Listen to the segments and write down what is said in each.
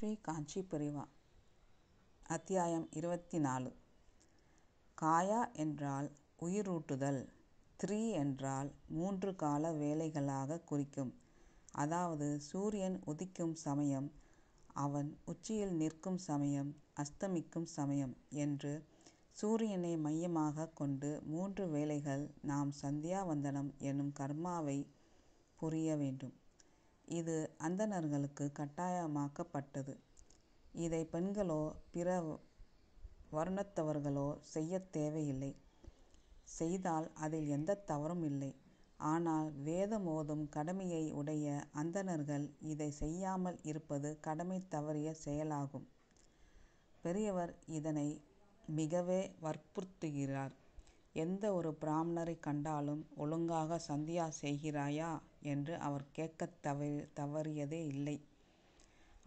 ஸ்ரீ காஞ்சி பெரிவா அத்தியாயம் இருபத்தி நாலு காயா என்றால் உயிரூட்டுதல் த்ரீ என்றால் மூன்று கால வேலைகளாக குறிக்கும் அதாவது சூரியன் உதிக்கும் சமயம் அவன் உச்சியில் நிற்கும் சமயம் அஸ்தமிக்கும் சமயம் என்று சூரியனை மையமாக கொண்டு மூன்று வேலைகள் நாம் சந்தியாவந்தனம் என்னும் கர்மாவை புரிய வேண்டும் இது அந்தணர்களுக்கு கட்டாயமாக்கப்பட்டது. இதை பெண்களோ பிற வருணத்தவர்களோ செய்யத் தேவையில்லை. செய்தால் அதில் எந்த தவறும் இல்லை. ஆனால் வேதம் ஓதும் கடமையை உடைய அந்தணர்கள் இதை செய்யாமல் இருப்பது கடமை தவறிய செயலாகும். பெரியவர் இதனை மிகவே வற்புறுத்துகிறார். எந்த ஒரு பிராமணரை கண்டாலும் ஒழுங்காக சந்தியா செய்கிறாயா என்று அவர் கேட்கத் தவறி தவறியதே இல்லை.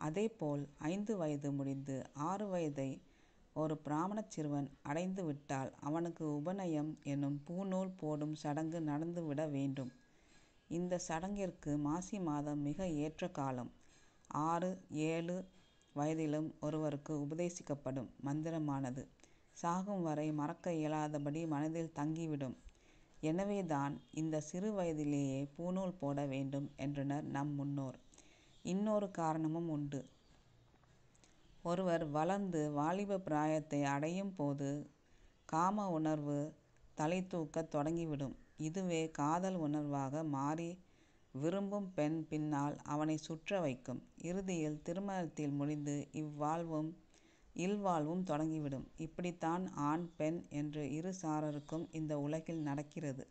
அதேபோல் ஐந்து வயது முடிந்து ஆறு வயதை ஒரு பிராமணச் சிறுவன் அடைந்து விட்டால் அவனுக்கு உபநயம் என்னும் பூநூல் போடும் சடங்கு நடந்துவிட வேண்டும். இந்த சடங்கிற்கு மாசி மாதம் மிக ஏற்ற காலம். ஆறு ஏழு வயதிலும் ஒருவருக்கு உபதேசிக்கப்படும் மந்திரமானது சாகும் வரை மறக்க இயலாதபடி மனதில் தங்கிவிடும் எனவே தான் இந்த சிறு வயதிலேயே பூணூல் போட வேண்டும் என்றனர் நம் முன்னோர் இன்னொரு காரணமும் உண்டு ஒருவர் வளர்ந்து வாலிப பிராயத்தை அடையும் போது காம உணர்வு தலை தூக்கத் தொடங்கிவிடும் இதுவே காதல் உணர்வாக மாறி விரும்பும் பெண் பின்னால் அவனை சுற்ற வைக்கும் இறுதியில் திருமணத்தில் முடிந்து இவ்வாழ்வும் இல்வாழ்வும் தொடங்கிவிடும். இப்படித்தான் ஆண், பெண் என்று இரு சாரருக்கும் இந்த உலகில் நடக்கிறது.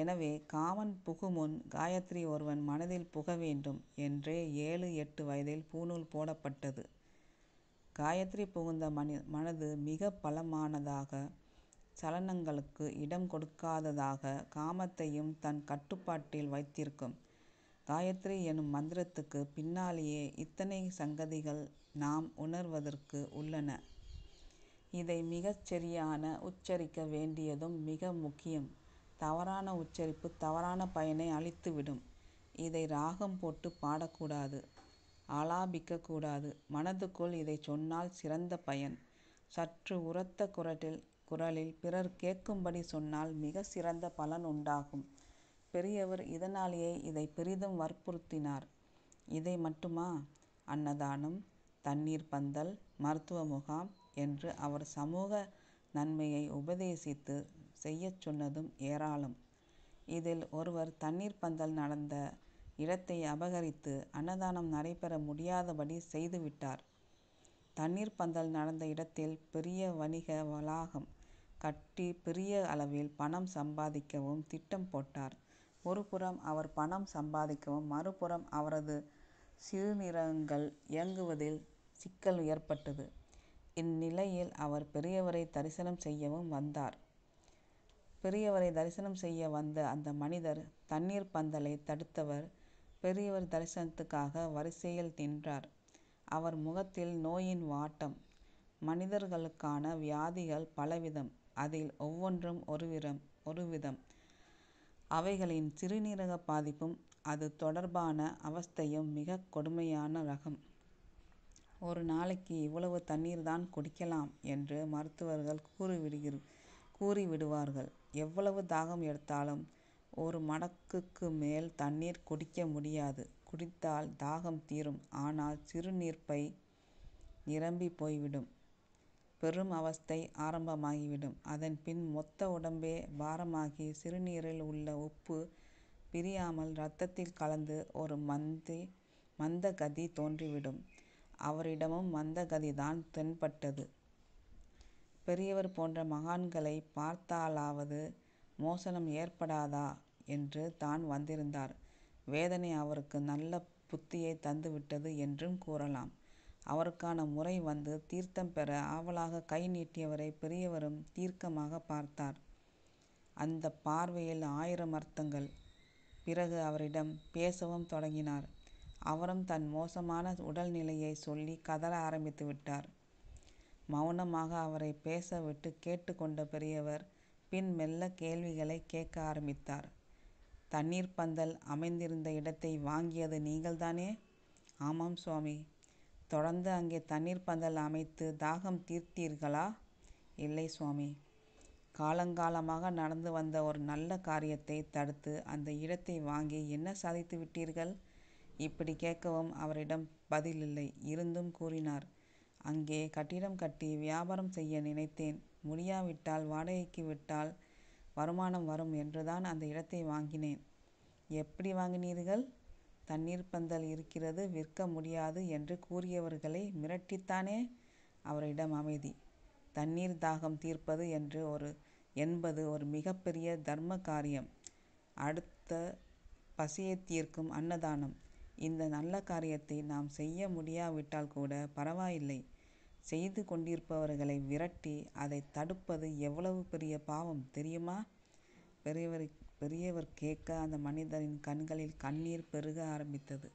எனவே காமன் புகுமுன் காயத்ரி ஒருவன் மனதில் புக வேண்டும் என்றே ஏழு எட்டு வயதில் பூநூல் போடப்பட்டது. காயத்ரி புகுந்த மனது மிக பலமானதாக, சலனங்களுக்கு இடம் கொடுக்காததாக, காமத்தையும் தன் கட்டுப்பாட்டில் வைத்திருக்கும். காயத்ரி எனும் மந்திரத்துக்கு பின்னாலேயே இத்தனை சங்கதிகள் நாம் உணர்வதற்கு உள்ளன. இதை மிகச் சரியான உச்சரிக்க வேண்டியதும் மிக முக்கியம். தவறான உச்சரிப்பு தவறான பயனை அளித்துவிடும். இதை ராகம் போட்டு பாடக்கூடாது. ஆலாபிக்கக்கூடாது கூடாது. மனதுக்குள் இதை சொன்னால் சிறந்த பயன். சற்று உரத்த குரட்டில் குரலில் பிறர் கேட்கும்படி சொன்னால் மிகச் சிறந்த பலன் உண்டாகும். பெரியவர் இதனாலேயே இதை பெரிதும் வற்புறுத்தினார் இதை மட்டுமா அன்னதானம் தண்ணீர் பந்தல் மருத்துவ முகாம் என்று அவர் சமூக நன்மையை உபதேசித்து செய்யச் சொன்னதும் ஏராளம் இதில் ஒருவர் தண்ணீர் பந்தல் நடந்த இடத்தை அபகரித்து அன்னதானம் நடைபெற முடியாதபடி செய்துவிட்டார் தண்ணீர் பந்தல் நடந்த இடத்தில் பெரிய வணிக வளாகம் கட்டி பெரிய அளவில் பணம் சம்பாதிக்கவும் திட்டம் போட்டார் ஒருபுறம் அவர் பணம் சம்பாதிக்கவும் மறுபுறம் அவரது சிறுநீரகங்கள் இயங்குவதில் சிக்கல் ஏற்பட்டது. இந்நிலையில் அவர் பெரியவரை தரிசனம் செய்யவும் வந்தார். பெரியவரை தரிசனம் செய்ய வந்த அந்த மனிதர் தண்ணீர் பந்தலை தடுத்தவர். பெரியவர் தரிசனத்துக்காக வரிசையில் நின்றார். அவர் முகத்தில் நோயின் வாட்டம். மனிதர்களுக்கான வியாதிகள் பலவிதம். அதில் ஒவ்வொன்றும் ஒருவிதம். அவைகளின் சிறுநீரக பாதிப்பும் அது தொடர்பான அவஸ்தையும் மிக கொடுமையான ரகம். ஒரு நாளைக்கு இவ்வளவு தண்ணீர் தான் குடிக்கலாம் என்று மருத்துவர்கள் கூறிவிடுவார்கள். எவ்வளவு தாகம் எடுத்தாலும் ஒரு மடக்குக்கு மேல் தண்ணீர் குடிக்க முடியாது. குடித்தால் தாகம் தீரும் ஆனால் சிறுநீர்ப்பை நிரம்பி போய்விடும். பெறும் அவஸ்தை ஆரம்பமாகிவிடும். அதன்பின் மொத்த உடம்பே பாரமாகி சிறுநீரில் உள்ள உப்பு பிரியாமல் ரத்தத்தில் கலந்து ஒரு மந்த கதி தோன்றிவிடும். அவரிடமும் மந்த கதிதான் தென்பட்டது. பெரியவர் போன்ற மகான்களை பார்த்தாலாவது மோசனம் ஏற்படாதா என்று தான் வந்திருந்தார். வேதனை அவருக்கு நல்ல புத்தியைத் தந்துவிட்டது என்றும் கூறலாம். அவருக்கான முறை வந்து தீர்த்தம் பெற ஆவலாக கை நீட்டியவரை பெரியவரும் தீர்க்கமாக பார்த்தார். அந்த பார்வையில் ஆயிரம் அர்த்தங்கள். பிறகு அவரிடம் பேசவும் தொடங்கினார். அவரும் தன் மோசமான உடல்நிலையை சொல்லி கதற விட்டார் மௌனமாக அவரை பேச விட்டு கேட்டுக்கொண்ட கொண்ட பெரியவர் பின் மெல்ல கேள்விகளைக் கேட்க ஆரம்பித்தார். தண்ணீர் பந்தல் அமைந்திருந்த இடத்தை வாங்கியது நீங்கள்தானே? ஆமாம் சுவாமி. தொடர்ந்து அங்கே தண்ணீர் பந்தல் அமைத்து தாகம் தீர்த்தீர்களா இல்லை சுவாமி காலங்காலமாக நடந்து வந்த ஒரு நல்ல காரியத்தை தடுத்து அந்த இடத்தை வாங்கி என்ன சாதித்து விட்டீர்கள் இப்படி கேட்கவும் அவரிடம் பதிலில்லை இருந்தும் கூறினார் அங்கே கட்டிடம் கட்டி வியாபாரம் செய்ய நினைத்தேன் முடியாவிட்டால் வாடகைக்கு விட்டால் வருமானம் வரும் என்றுதான் அந்த இடத்தை வாங்கினேன் எப்படி வாங்கினீர்கள் தண்ணீர் பந்தல் இருக்கிறது விற்க முடியாது என்று கூறியவர்களை மிரட்டித்தானே அவரிடம் அமைதி. தண்ணீர் தாகம் தீர்ப்பது என்று ஒரு என்பது ஒரு மிகப்பெரிய தர்ம காரியம். அடுத்த பசியை தீர்க்கும் அன்னதானம். இந்த நல்ல காரியத்தை நாம் செய்ய முடியாவிட்டால் கூட பரவாயில்லை. செய்து கொண்டிருப்பவர்களை விரட்டி அதை தடுப்பது எவ்வளவு பெரிய பாவம் தெரியுமா? பெரியவரை பெரியவர் கேட்க அந்த மனிதரின் கண்களில் கண்ணீர் பெருக ஆரம்பித்தது